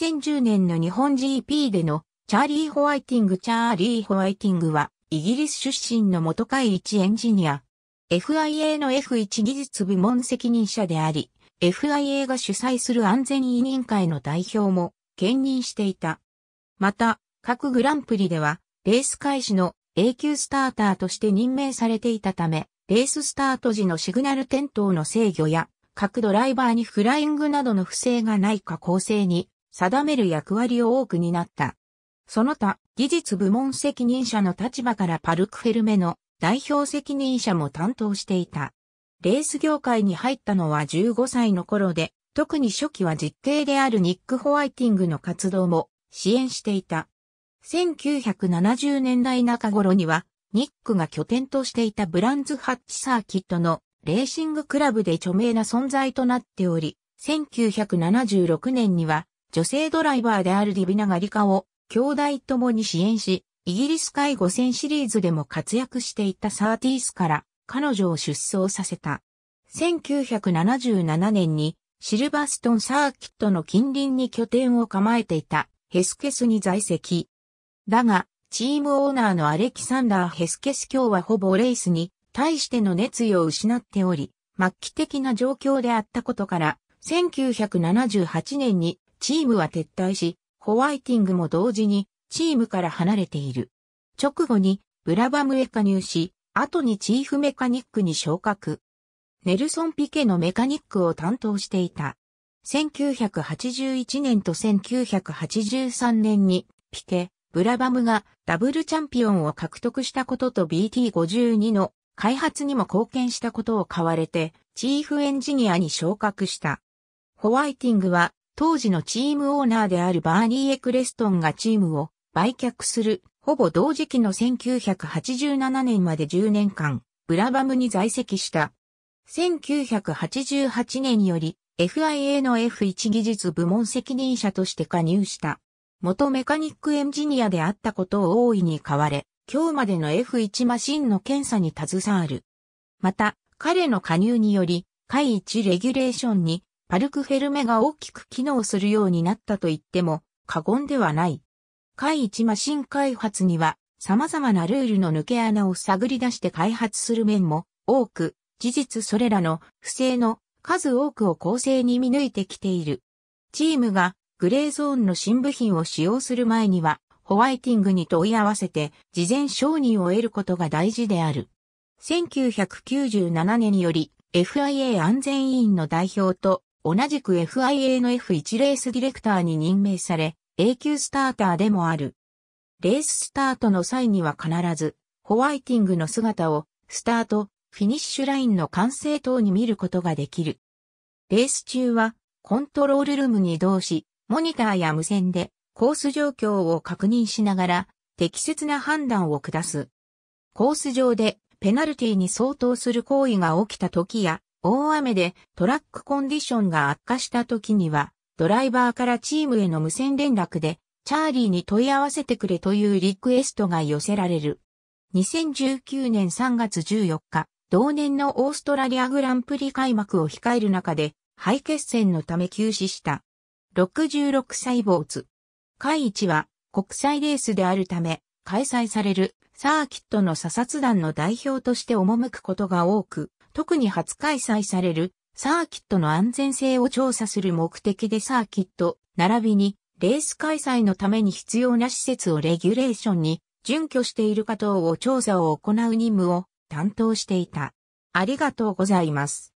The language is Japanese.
2010年の日本 GP でのチャーリー・ホワイティングチャーリー・ホワイティングはイギリス出身の元会一エンジニア。FIA の F1 技術部門責任者であり、FIA が主催する安全委任会の代表も兼任していた。また、各グランプリでは、レース開始の A 級スターターとして任命されていたため、レーススタート時のシグナル点灯の制御や、各ドライバーにフライングなどの不正がないか構成に定める役割を多く担った。その他、技術部門責任者の立場からパルクフェルメの代表責任者も担当していた。レース業界に入ったのは15歳の頃で、特に初期は実刑であるニック・ホワイティングの活動も支援していた。1970年代中頃には、ニックが拠点としていたブランズ・ハッチ・サーキットのレーシングクラブで著名な存在となっており、1976年には女性ドライバーであるディビナガリカを兄弟ともに支援し、イギリス海護戦シリーズでも活躍していたサーティースから彼女を出走させた。1977年にシルバストンサーキットの近隣に拠点を構えていたヘスケスに在籍。だが、チームオーナーのアレキサンダー・ヘスケス卿はほぼレースに対しての熱意を失っており、末期的な状況であったことから、1978年にチームは撤退し、ホワイティングも同時にチームから離れている。直後にブラバムへ加入し、後にチーフメカニックに昇格。ネルソン・ピケのメカニックを担当していた。1981年と1983年にピケ、ブラバムがダブルチャンピオンを獲得したことと BT52 の開発にも貢献したことを買われてチーフエンジニアに昇格した。ホワイティングは当時のチームオーナーであるバーニー・エクレストンがチームを売却する、ほぼ同時期の1987年まで10年間、ブラバムに在籍した。1988年より FIA の F1 技術部門責任者として加入した。元メカニックエンジニアであったことを大いに買われ、今日までの F1 マシンの検査に携わる。また、彼の加入により、下位1レギュレーションにパルクフェルメが大きく機能するようになったと言っても過言ではない。回一マシン開発には様々なルールの抜け穴を探り出して開発する面も多く、事実それらの不正の数多くを構成に見抜いてきている。チームがグレーゾーンの新部品を使用する前には、ホワイティングに問い合わせて事前承認を得ることが大事である。1997年により FIA 安全委員の代表と同じく FIA の F1 レースディレクターに任命され、A 級スターターでもある。レーススタートの際には必ず、ホワイティングの姿を、スタート、フィニッシュラインの完成等に見ることができる。レース中は、コントロールルームに移動し、モニターや無線で、コース状況を確認しながら、適切な判断を下す。コース上で、ペナルティに相当する行為が起きた時や、大雨でトラックコンディションが悪化した時には、ドライバーからチームへの無線連絡で、チャーリーに問い合わせてくれというリクエストが寄せられる。2019年3月14日、同年のオーストラリアグランプリ開幕を控える中で、肺血栓のため休止した。66歳ツ会一は国際レースであるため、開催されるサーキットの査察団の代表として赴くことが多く、特に初開催されるサーキットの安全性を調査する目的でサーキット、並びにレース開催のために必要な施設をレギュレーションに準拠しているか等を調査を行う任務を担当していた。ありがとうございます。